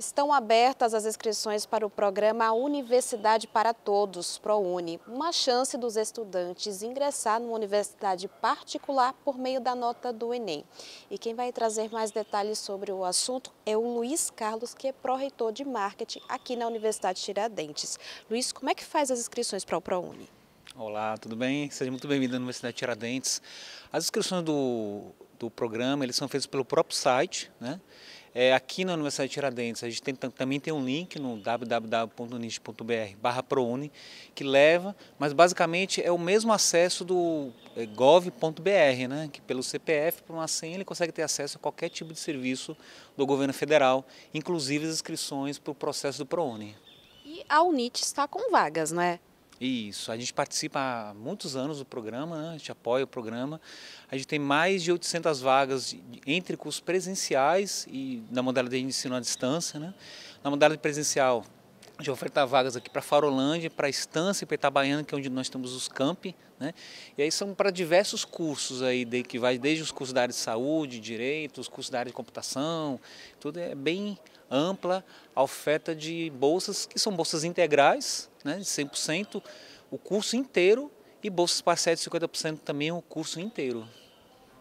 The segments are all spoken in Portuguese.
Estão abertas as inscrições para o programa Universidade para Todos, ProUni, uma chance dos estudantes ingressar numa universidade particular por meio da nota do Enem. E quem vai trazer mais detalhes sobre o assunto é o Luiz Carlos, que é pró-reitor de marketing aqui na Universidade Tiradentes. Luiz, como é que faz as inscrições para o ProUni? Olá, tudo bem? Seja muito bem-vindo à Universidade Tiradentes. As inscrições do, do programa, eles são feitos pelo próprio site, né? É, aqui na Universidade de Tiradentes, a gente tem, também tem um link no www.unis.br barra ProUni, que leva, mas basicamente é o mesmo acesso do é, gov.br, né, que pelo CPF, por uma senha, ele consegue ter acesso a qualquer tipo de serviço do governo federal, inclusive as inscrições para o processo do ProUni. E a UNIT está com vagas, né isso, a gente participa há muitos anos do programa, né? a gente apoia o programa. A gente tem mais de 800 vagas entre cursos presenciais e na modalidade de ensino à distância. Né? Na modalidade presencial, de ofertar vagas aqui para Farolândia, para Estância, para Itabaiana, que é onde nós temos os campi, né? E aí são para diversos cursos aí, de, que vai desde os cursos da área de saúde, direito, os cursos da área de computação, tudo é bem ampla a oferta de bolsas, que são bolsas integrais, né, de 100%, o curso inteiro, e bolsas parciais de 50% também o curso inteiro.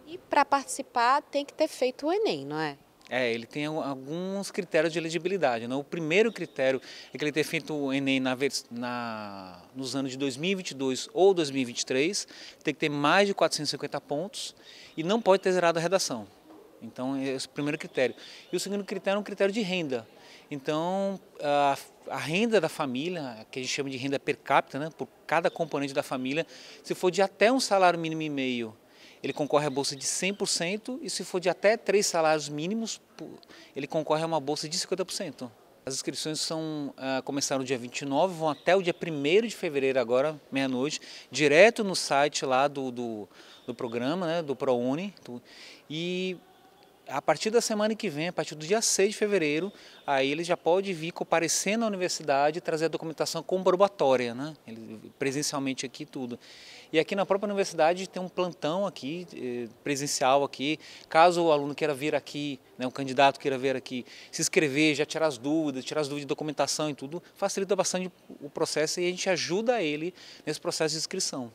E para participar tem que ter feito o Enem, não é? É, ele tem alguns critérios de elegibilidade. Né? O primeiro critério é que ele ter feito o Enem na, na, nos anos de 2022 ou 2023, tem que ter mais de 450 pontos e não pode ter zerado a redação. Então, é esse é o primeiro critério. E o segundo critério é um critério de renda. Então, a, a, renda da família, que a gente chama de renda per capita, né, por cada componente da família, se for de até um salário mínimo e meio ele concorre à bolsa de 100% e se for de até três salários mínimos, ele concorre a uma bolsa de 50%. As inscrições são, uh, começaram no dia 29, vão até o dia 1 de fevereiro agora, meia-noite, direto no site lá do, do, do programa, né, do ProUni. E a partir da semana que vem, a partir do dia 6 de fevereiro, aí ele já pode vir comparecer na universidade e trazer a documentação comprobatória, né? Ele, presencialmente aqui tudo. E aqui na própria universidade tem um plantão aqui, eh, presencial aqui, caso o aluno queira vir aqui, né, um candidato queira vir aqui, se inscrever, já tirar as dúvidas, tirar as dúvidas de documentação e tudo, facilita bastante o processo e a gente ajuda ele nesse processo de inscrição.